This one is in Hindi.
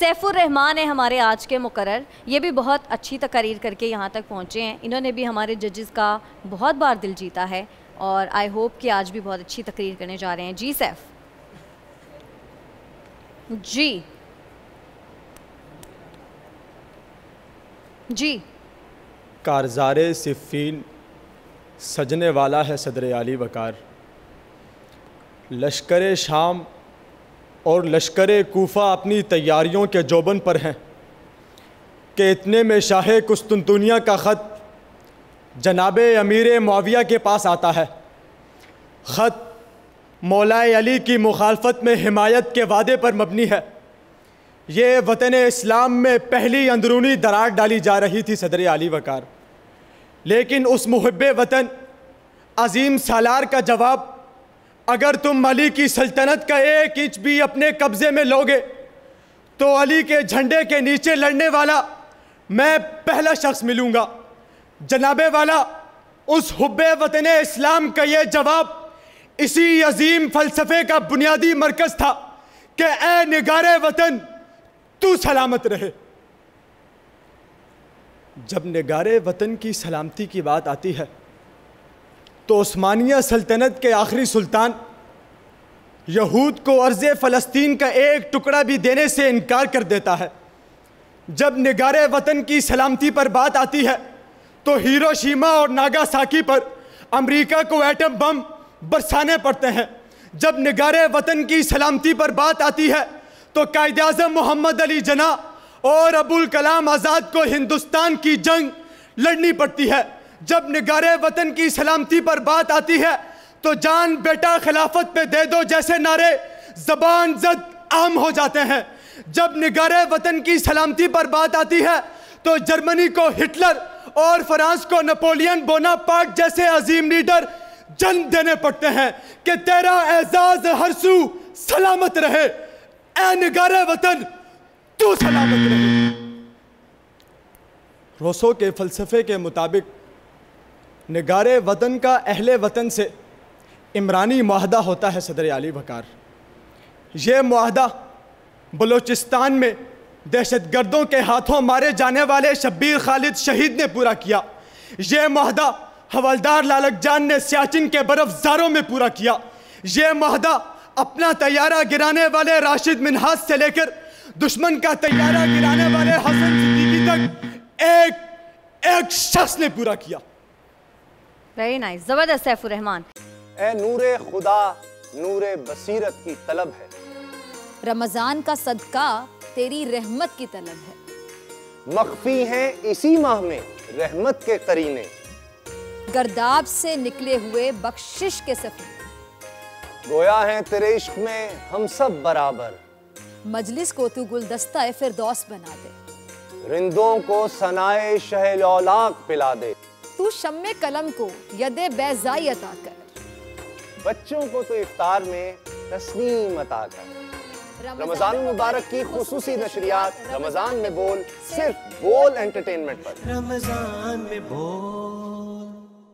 सैफुर रहमान है हमारे आज के मुकर ये भी बहुत अच्छी तकरीर करके यहाँ तक पहुँचे हैं इन्होंने भी हमारे जजेस का बहुत बार दिल जीता है और आई होप कि आज भी बहुत अच्छी तकरीर करने जा रहे हैं जी सैफ जी जी कारजार सिफीन सजने वाला है सदर आली वकार लश्कर शाम और लश्कर कोफा अपनी तैयारियों के जोबन पर हैं कि इतने में शाह कुस्तुनतुनिया का ख़त जनाब अमीर माविया के पास आता है ख़त मौला अली की मुखालफत में हिमायत के वादे पर मबनी है ये वतन इस्लाम में पहली अंदरूनी दरार डाली जा रही थी सदर अली वकार लेकिन उस मुहब वतन अजीम सालार का जवाब अगर तुम अली की सल्तनत का एक इंच भी अपने कब्जे में लोगे तो अली के झंडे के नीचे लड़ने वाला मैं पहला शख्स मिलूंगा जनाबे वाला उस हुब वतन इस्लाम का ये जवाब इसी अजीम फलसफे का बुनियादी मरकज़ था कि ए निगार वतन तू सलामत रहे जब निगार वतन की सलामती की बात आती है तो ओस्मानिया सल्तनत के आखिरी सुल्तान यहूद को अर्ज़ फ़लस्तीन का एक टुकड़ा भी देने से इनकार कर देता है जब निगार वतन की सलामती पर बात आती है तो हीरोशीमा और नागासाकी पर अमेरिका को एटम बम बरसाने पड़ते हैं जब निगार वतन की सलामती पर बात आती है तो कायद अजम मोहम्मद अली जना और अबुल कलाम आज़ाद को हिंदुस्तान की जंग लड़नी पड़ती है जब निगारे वतन की सलामती पर बात आती है तो जान बेटा खिलाफत पे दे दो जैसे नारे जबान जद आम हो जाते हैं जब निगारे वतन की सलामती पर बात आती है तो जर्मनी को हिटलर और फ्रांस को नेपोलियन बोनापार्ट जैसे अजीम लीडर जन्म देने पड़ते हैं कि तेरा एजाज हर सू सलामत रहे ए वतन तू सलामत रहे रोसो के फलसफे के मुताबिक नगार वतन का अहल वतन से इमरानी माहदा होता है सदर अली वकार ये माहदा बलूचिस्तान में दहशत गर्दों के हाथों मारे जाने वाले शब्बीर खालिद शहीद ने पूरा किया ये माहदा हवलदार लालक जान ने सियाचिन के बर्फजारों में पूरा किया ये माहदा अपना तैयारा गिराने वाले राशिद मिनहास से लेकर दुश्मन का तैयारा गिराने वाले हसन सिद्दीकी तक एक एक शख्स ने पूरा किया वेरी नाइस जबरदस्त सैफुर रहमान ए नूरे खुदा नूरे बसीरत की तलब है रमजान का सदका तेरी रहमत की तलब है मखफी हैं इसी माह में रहमत के करीने गर्दाब से निकले हुए बख्शिश के सफर गोया हैं तेरे इश्क में हम सब बराबर मजलिस को तू गुलदस्ता फिरदौस बना दे रिंदों को सनाए शहल पिला दे तू शम्मे कलम को यदे बेजाई अता कर बच्चों को तो इफ्तार में तस्नीम अता कर रमजान मुबारक की खसूसी नशरियात रमजान में बोल सिर्फ बोल एंटरटेनमेंट पर रमजान में बोल